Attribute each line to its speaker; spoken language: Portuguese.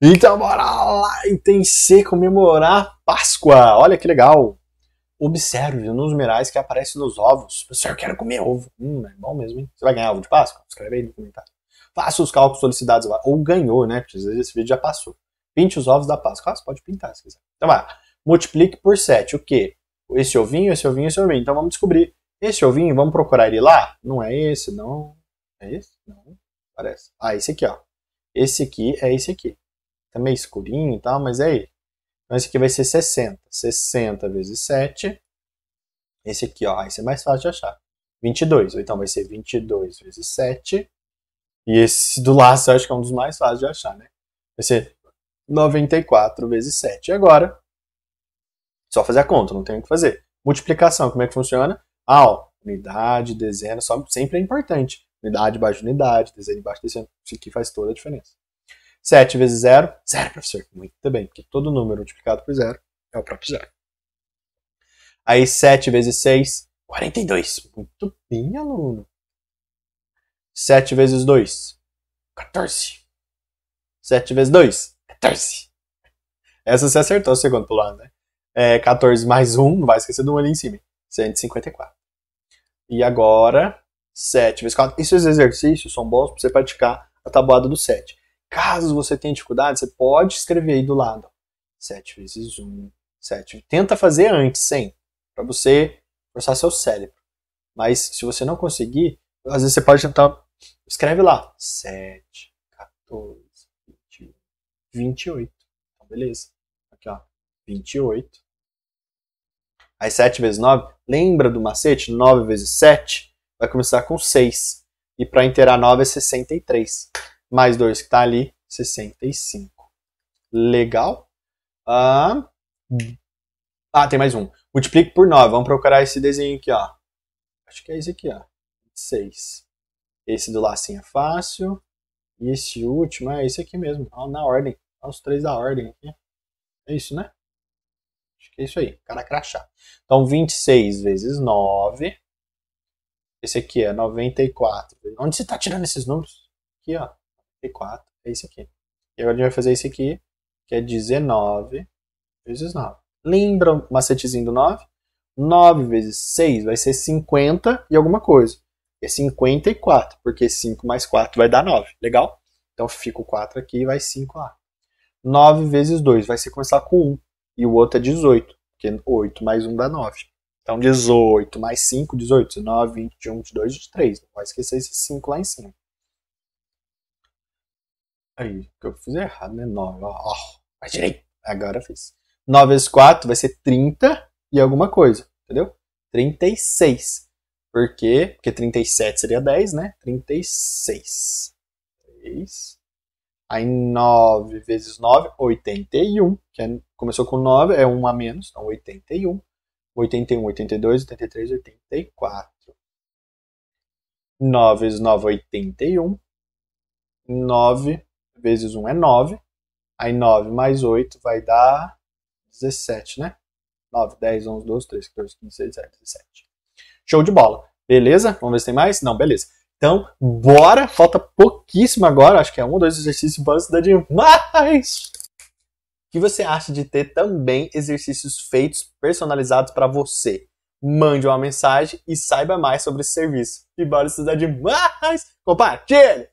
Speaker 1: Então bora lá em Tensei comemorar Páscoa. Olha que legal. Observe nos numerais que aparecem nos ovos. Pessoal, eu quero comer ovo. Hum, é bom mesmo, hein? Você vai ganhar ovo de Páscoa? Escreve aí no comentário. Faça os cálculos solicitados lá. Ou ganhou, né? Porque às vezes esse vídeo já passou. Pinte os ovos da Páscoa. Ah, você pode pintar se quiser. Então vai. Multiplique por 7. O quê? Esse ovinho, esse ovinho, esse ovinho. Então vamos descobrir. Esse ovinho, vamos procurar ele lá? Não é esse, não. É esse? Não. Parece. Ah, esse aqui, ó. Esse aqui é esse aqui. Tá meio escurinho e tal, mas é ele. Então esse aqui vai ser 60. 60 vezes 7. Esse aqui, ó, esse é mais fácil de achar. 22. então vai ser 22 vezes 7. E esse do laço eu acho que é um dos mais fáceis de achar, né? Vai ser 94 vezes 7. E agora, só fazer a conta, não tem o que fazer. Multiplicação, como é que funciona? Ah, ó, unidade, dezena, só, sempre é importante. Unidade, baixa unidade, dezena, embaixo dezena. Isso aqui faz toda a diferença. 7 vezes 0, 0, professor. Muito bem, porque todo número multiplicado por 0 é o próprio 0. Aí 7 vezes 6, 42. Muito bem, aluno. 7 vezes 2, 14. 7 vezes 2, 14. Essa você acertou segundo pro lado, né? É, 14 mais 1, não vai esquecer do 1 ali em cima. 154. E agora, 7 vezes 4. Esses exercícios são bons para você praticar a tabuada do 7. Caso você tenha dificuldade, você pode escrever aí do lado. 7 vezes 1, 7. Tenta fazer antes, sem, para você forçar seu cérebro. Mas se você não conseguir, às vezes você pode tentar. Escreve lá. 7, 14, 21, 28. Então, beleza. Aqui, ó. 28. Aí 7 vezes 9, lembra do macete? 9 vezes 7 vai começar com 6. E para inteirar 9 é 63 mais 2 que está ali, 65. Legal. Ah, ah, tem mais um. Multiplique por 9. Vamos procurar esse desenho aqui, ó. Acho que é esse aqui, ó. 26. Esse do lacinho é fácil. E esse último é esse aqui mesmo. Ó, na ordem. Ó, os três da ordem aqui. É isso, né? Acho que é isso aí. Cara crachá. Então, 26 vezes 9. Esse aqui é 94. Onde você está tirando esses números? Aqui, ó. 34, é isso aqui. E agora a gente vai fazer isso aqui, que é 19 vezes 9. Lembra o macetezinho do 9? 9 vezes 6 vai ser 50 e alguma coisa. É 54, porque 5 mais 4 vai dar 9, legal? Então fica o 4 aqui e vai 5 lá. 9 vezes 2 vai ser começar com 1, e o outro é 18, porque 8 mais 1 dá 9. Então 18 mais 5, 18, 19, 21, 22, 23. Não vai esquecer esse 5 lá em cima. Aí, que eu fiz é errado, né? 9, ó, ó, mas direito. Agora fiz. 9 vezes 4 vai ser 30 e alguma coisa, entendeu? 36. Por quê? Porque 37 seria 10, né? 36. 3. Aí 9 vezes 9, 81. Que é, começou com 9, é 1 a menos, então 81. 81, 82, 83, 84. 9 vezes 9, 81. 9 vezes 1 é 9. Aí 9 mais 8 vai dar 17, né? 9, 10, 11, 12, 13, 14, 15, 16, 17, 17. Show de bola. Beleza? Vamos ver se tem mais? Não, beleza. Então, bora! Falta pouquíssimo agora. Acho que é um, ou dois exercícios básicos dá demais! O que você acha de ter também exercícios feitos personalizados para você? Mande uma mensagem e saiba mais sobre esse serviço. E bora estudar demais! Compartilhe!